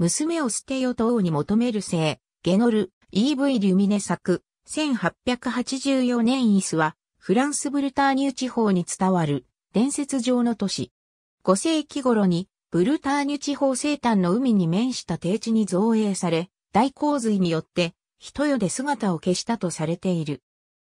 娘を捨てよと王に求める性、ゲノル、EV リュミネ作、1884年イスは、フランスブルターニュ地方に伝わる伝説上の都市。5世紀頃に、ブルターニュ地方西端の海に面した低地に造営され、大洪水によって、人世で姿を消したとされている。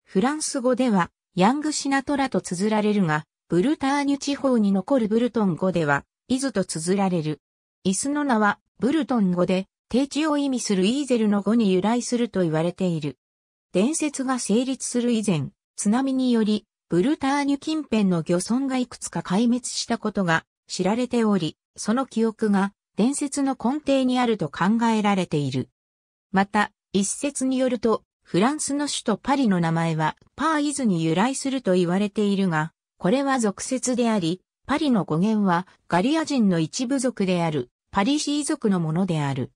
フランス語では、ヤングシナトラと綴られるが、ブルターニュ地方に残るブルトン語では、イズと綴られる。イスの名は、ブルトン語で、低地を意味するイーゼルの語に由来すると言われている。伝説が成立する以前、津波により、ブルターニュ近辺の漁村がいくつか壊滅したことが知られており、その記憶が伝説の根底にあると考えられている。また、一説によると、フランスの首都パリの名前はパーイズに由来すると言われているが、これは俗説であり、パリの語源はガリア人の一部族であるパリシー族のものである。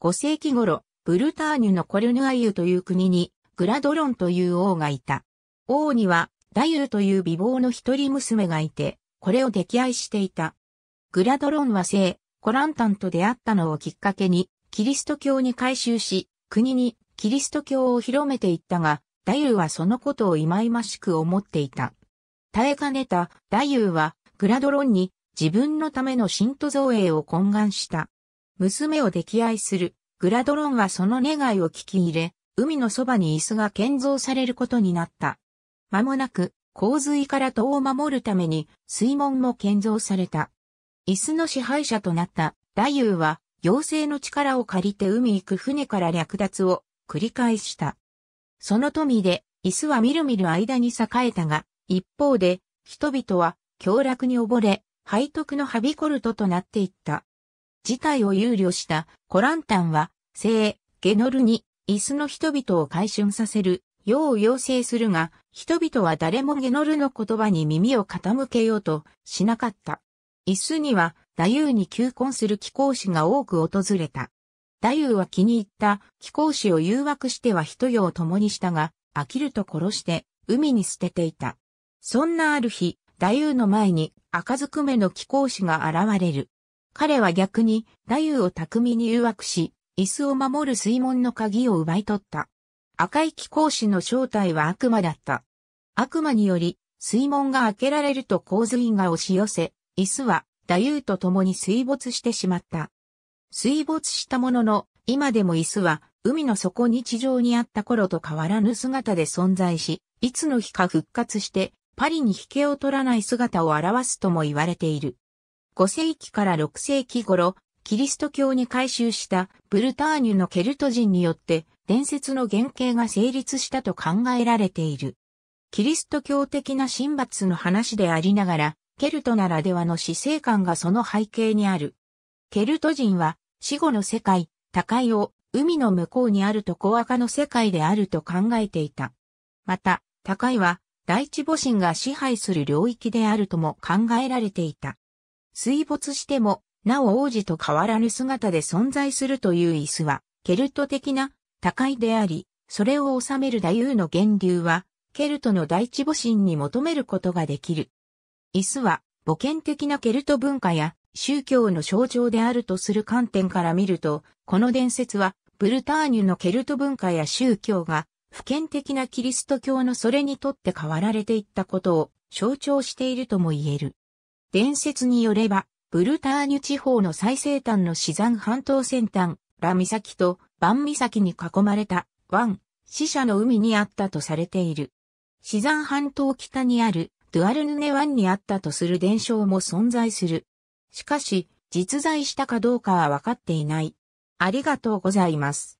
5世紀頃、ブルターニュのコルヌアユという国に、グラドロンという王がいた。王には、ダユーという美貌の一人娘がいて、これを溺愛していた。グラドロンは聖、コランタンと出会ったのをきっかけに、キリスト教に改宗し、国にキリスト教を広めていったが、ダユーはそのことを忌々しく思っていた。耐えかねたダユーは、グラドロンに自分のための信徒造営を懇願した。娘を溺愛する、グラドロンはその願いを聞き入れ、海のそばに椅子が建造されることになった。間もなく、洪水から戸を守るために水門も建造された。椅子の支配者となった大夫は、妖精の力を借りて海行く船から略奪を繰り返した。その富で、椅子はみるみる間に栄えたが、一方で、人々は凶楽に溺れ、背徳のハビコルトとなっていった。事態を憂慮したコランタンは、聖、ゲノルに、椅子の人々を回春させる、よう要請するが、人々は誰もゲノルの言葉に耳を傾けようとしなかった。椅子には、太夫に求婚する貴公子が多く訪れた。太夫は気に入った貴公子を誘惑しては人世を共にしたが、飽きると殺して、海に捨てていた。そんなある日、太夫の前に赤ずくめの貴公子が現れる。彼は逆に、太夫を巧みに誘惑し、椅子を守る水門の鍵を奪い取った。赤い貴公子の正体は悪魔だった。悪魔により、水門が開けられると洪水が押し寄せ、椅子は太夫と共に水没してしまった。水没したものの、今でも椅子は海の底に地上にあった頃と変わらぬ姿で存在し、いつの日か復活してパリに引けを取らない姿を表すとも言われている。5世紀から6世紀頃、キリスト教に改宗したブルターニュのケルト人によって伝説の原型が成立したと考えられている。キリスト教的な神罰の話でありながら、ケルトならではの死生観がその背景にある。ケルト人は死後の世界、高いを海の向こうにあると小赤の世界であると考えていた。また、高いは第一母神が支配する領域であるとも考えられていた。水没しても、なお王子と変わらぬ姿で存在するという椅子は、ケルト的な高いであり、それを治める太夫の源流は、ケルトの第一母神に求めることができる。椅子は、母権的なケルト文化や宗教の象徴であるとする観点から見ると、この伝説は、ブルターニュのケルト文化や宗教が普遍的なキリスト教のそれにとって変わられていったことを象徴しているとも言える。伝説によれば、ブルターニュ地方の最西端のシザン半島先端、ラ岬とバン岬に囲まれた湾、死者の海にあったとされている。シザン半島北にあるドゥアルヌネ湾にあったとする伝承も存在する。しかし、実在したかどうかはわかっていない。ありがとうございます。